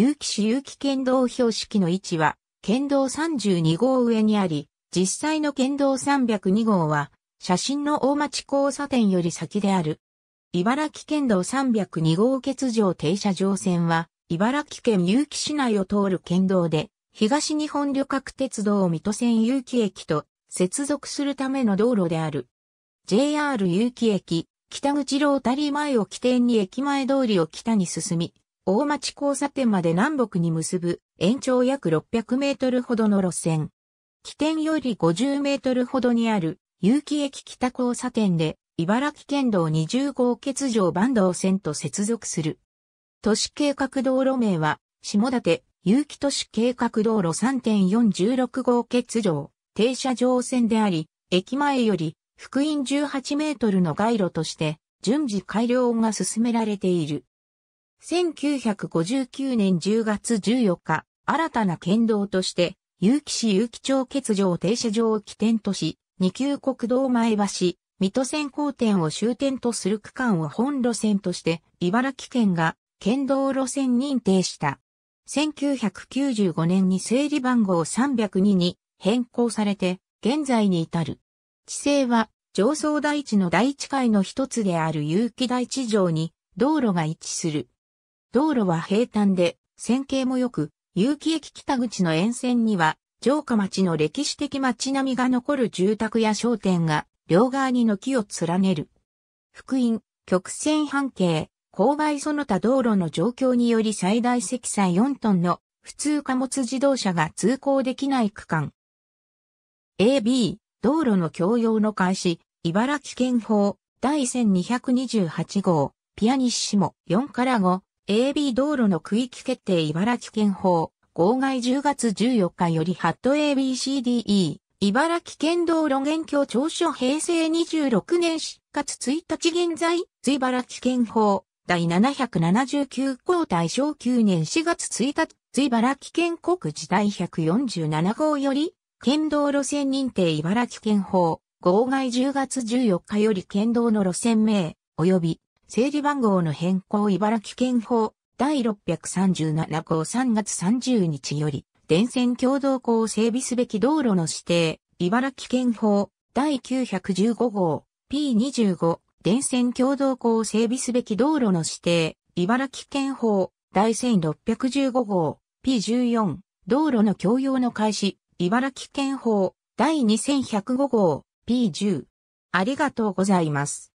結城市結城県道標識の位置は、県道32号上にあり、実際の県道302号は、写真の大町交差点より先である。茨城県道302号欠場停車場線は、茨城県結城市内を通る県道で、東日本旅客鉄道水戸線結城駅と接続するための道路である。JR 結城駅、北口ロータリー前を起点に駅前通りを北に進み、大町交差点まで南北に結ぶ延長約600メートルほどの路線。起点より50メートルほどにある結城駅北交差点で茨城県道20号欠場坂東線と接続する。都市計画道路名は下館有機都市計画道路3.416号欠場停車場線であり、駅前より福音18メートルの街路として順次改良が進められている。1959年10月14日、新たな県道として、結城市結城町欠場停車場を起点とし、二級国道前橋、水戸線交点を終点とする区間を本路線として、茨城県が県道路線認定した。1995年に整理番号302に変更されて、現在に至る。地勢は、上層台地の第一界の一つである有機台地上に、道路が位置する。道路は平坦で、線形も良く、有機駅北口の沿線には、城下町の歴史的町並みが残る住宅や商店が、両側に軒を連ねる。福音、曲線半径、勾配その他道路の状況により最大積載4トンの普通貨物自動車が通行できない区間。AB、道路の共用の開始、茨城県法、第1228号、ピアニッシモ4から5、AB 道路の区域決定茨城県法、号外10月14日よりハット ABCDE、茨城県道路現況調書平成26年4月1日現在、茨城県法、第779項対象9年4月1日、茨城県国時第147号より、県道路線認定茨城県法、号外10月14日より県道の路線名、及び整理番号の変更茨城県法第637号3月30日より、電線共同校を整備すべき道路の指定、茨城県法第915号 P25 電線共同校を整備すべき道路の指定、茨城県法第1615号 P14 道路の共用の開始、茨城県法第2105号 P10 ありがとうございます。